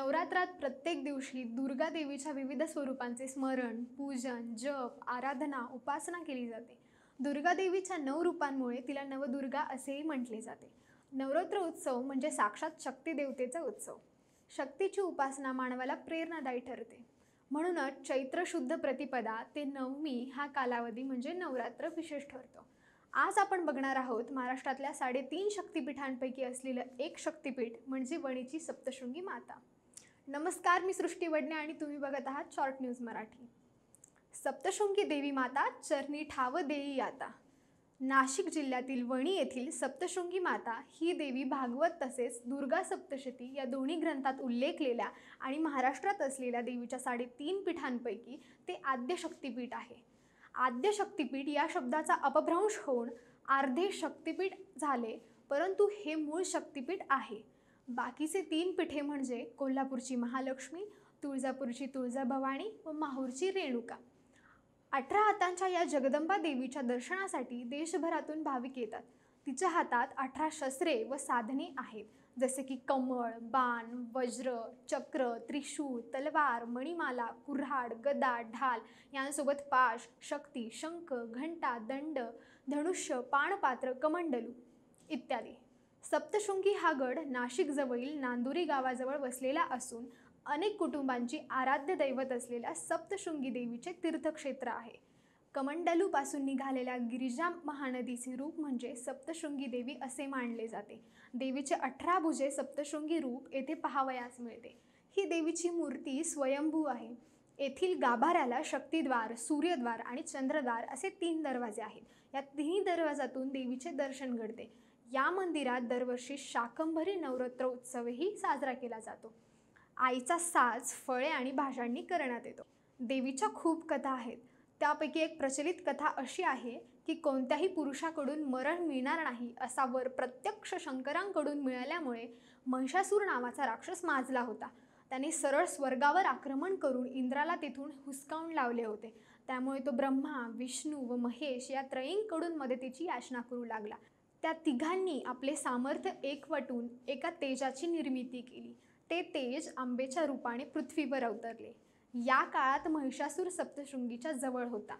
नवरात्रात प्रत्येक दिवशी दुर्गा देवीच्या विविध स्वरूपांचे स्मरण पूजन जप आराधना उपासना केली जाते दुर्गा देवीच्या नऊ रूपांमुळे तिला नवदुर्गा असेही म्हटले जाते नवरात्र उत्सव म्हणजे साक्षात शक्ती देवतेचा उत्सव शक्तीची उपासना मानवाला प्रेरणादायी ठरते म्हणूनच चैत्र शुद्ध प्रतिपदा ते नवमी हा कालावधी म्हणजे नवरात्र विशेष ठरतो आज आपण बघणार आहोत महाराष्ट्रातल्या साडेतीन शक्तीपीठांपैकी असलेलं एक शक्तिपीठ म्हणजे वणीची सप्तशृंगी माता नमस्कार मी सृष्टी वडणे आणि तुम्ही बघत आहात शॉर्ट न्यूज मराठी सप्तशृंगी देवी माता चरणी ठाव देई आता नाशिक जिल्ह्यातील वणी येथील सप्तशृंगी माता ही देवी भागवत तसेच दुर्गा सप्तशती या दोन्ही ग्रंथात उल्लेखलेल्या आणि महाराष्ट्रात असलेल्या देवीच्या साडेतीन पीठांपैकी ते आद्य शक्तीपीठ आहे आद्य शक्तीपीठ या शब्दाचा अपभ्रंश होऊन अर्धे शक्तिपीठ झाले परंतु हे मूळ शक्तिपीठ आहे बाकीचे तीन पिठे म्हणजे कोल्हापूरची महालक्ष्मी तुळजापूरची तुळजाभवानी व माहूरची रेणुका अठरा हातांच्या या जगदंबा देवीच्या दर्शनासाठी देशभरातून भाविक येतात तिच्या हातात अठरा शस्त्रे व साधने आहेत जसे की कमळ बाण वज्र चक्र त्रिशूळ तलवार मणिमाला कुऱ्हाड गदा ढाल यांसोबत पाश शक्ती शंख घंटा दंड धनुष्य पाणपात्र कमंडलू इत्यादी सप्तशृंगी हा गड नाशिकजवळील नांदुरी गावाजवळ वसलेला असून अनेक कुटुंबांची आराध्य दैवत असलेल्या सप्तशृंगी देवीचे तीर्थक्षेत्र आहे पासून निघालेल्या गिरिजा महानदीचे रूप म्हणजे सप्तशृंगी देवी असे मानले जाते देवीचे अठरा भुजे सप्तशृंगी रूप येथे पहावयास मिळते ही देवीची मूर्ती स्वयंभू आहे येथील गाभाऱ्याला शक्तीद्वार सूर्यद्वार आणि चंद्रद्वार असे तीन दरवाजे आहेत या तिन्ही दरवाजातून देवीचे दर्शन घडते या मंदिरात दरवर्षी शाकंभरी नवरात्र उत्सवही साजरा केला जातो आईचा साज फळे आणि भाज्यांनी करण्यात येतो देवीच्या खूप कथा आहेत त्यापैकी एक प्रचलित कथा अशी आहे की कोणत्याही पुरुषाकडून मरण मिळणार नाही असा वर प्रत्यक्ष शंकरांकडून मिळाल्यामुळे महिषासूर नावाचा राक्षस माजला होता त्याने सरळ स्वर्गावर आक्रमण करून इंद्राला तिथून हुसकावून लावले होते त्यामुळे तो ब्रह्मा विष्णू व महेश या त्रयींकडून मदतीची याचना करू लागला त्या तिघांनी आपले सामर्थ्य एकवटून एका तेजाची निर्मिती केली ते तेज आंबेच्या रूपाने पृथ्वीवर अवतरले या काळात महिषासूर सप्तशृंगीच्या जवळ होता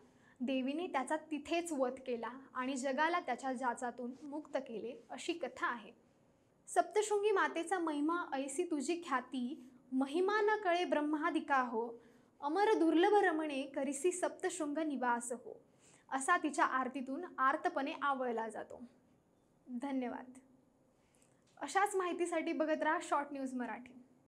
देवीने त्याचा तिथेच वध केला आणि जगाला त्याच्या जाचातून मुक्त केले अशी कथा आहे सप्तशृंगी मातेचा महिमा ऐसी तुझी ख्याती महिमा न कळे ब्रह्मादिका हो अमर दुर्लभ रमणे करिसी सप्तशृंग निवास हो असा तिच्या आरतीतून आर्तपणे आवळला जातो धन्यवाद अशाच माहितीसाठी बघत राहा शॉर्ट न्यूज मराठी